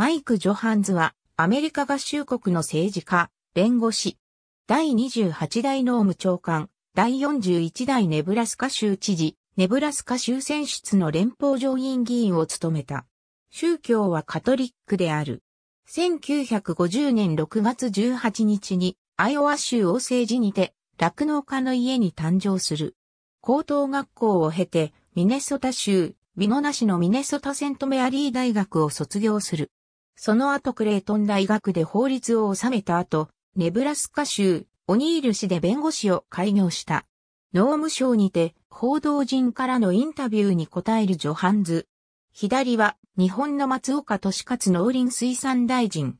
マイク・ジョハンズは、アメリカ合衆国の政治家、弁護士、第28代農務長官、第41代ネブラスカ州知事、ネブラスカ州選出の連邦上院議員を務めた。宗教はカトリックである。1950年6月18日に、アイオワ州を政治にて、酪農家の家に誕生する。高等学校を経て、ミネソタ州、ウノナ市のミネソタセントメアリー大学を卒業する。その後クレートン大学で法律を収めた後、ネブラスカ州、オニール市で弁護士を開業した。農務省にて報道陣からのインタビューに答えるジョハンズ。左は日本の松岡利勝農林水産大臣。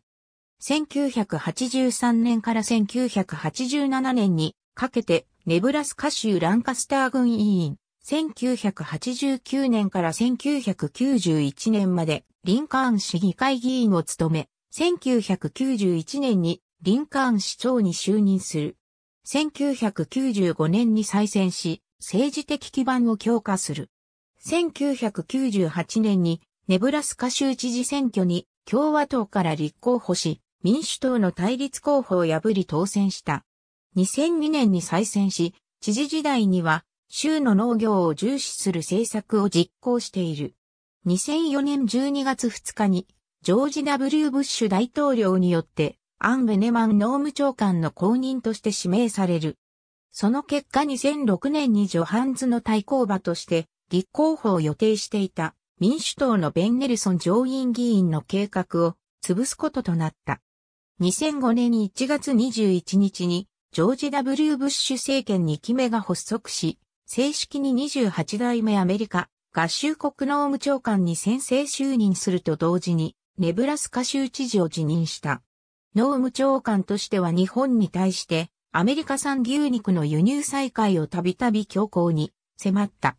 1983年から1987年にかけてネブラスカ州ランカスター軍委員、1989年から1991年までリンカーン市議会議員を務め、1991年にリンカーン市長に就任する。1995年に再選し、政治的基盤を強化する。1998年にネブラスカ州知事選挙に共和党から立候補し、民主党の対立候補を破り当選した。2002年に再選し、知事時代には州の農業を重視する政策を実行している。2004年12月2日に、ジョージ・ W・ ブッシュ大統領によって、アン・ベネマン農務長官の後任として指名される。その結果2006年にジョハンズの対抗馬として立候補を予定していた民主党のベンネルソン上院議員の計画を潰すこととなった。2005年1月21日にジョージ・ W・ ブッシュ政権2期目が発足し、正式に28代目アメリカ合衆国農務長官に先制就任すると同時に、ネブラスカ州知事を辞任した。農務長官としては日本に対して、アメリカ産牛肉の輸入再開をたびたび強行に迫った。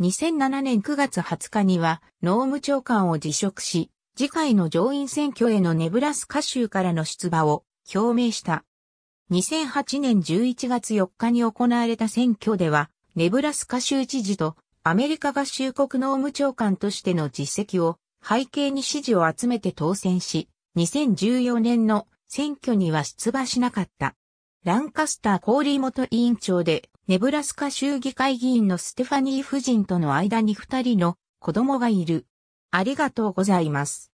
2007年9月20日には農務長官を辞職し、次回の上院選挙へのネブラスカ州からの出馬を表明した。2008年11月4日に行われた選挙では、ネブラスカ州知事とアメリカ合衆国農務長官としての実績を背景に支持を集めて当選し、2014年の選挙には出馬しなかった。ランカスター氷元委員長で、ネブラスカ州議会議員のステファニー夫人との間に二人の子供がいる。ありがとうございます。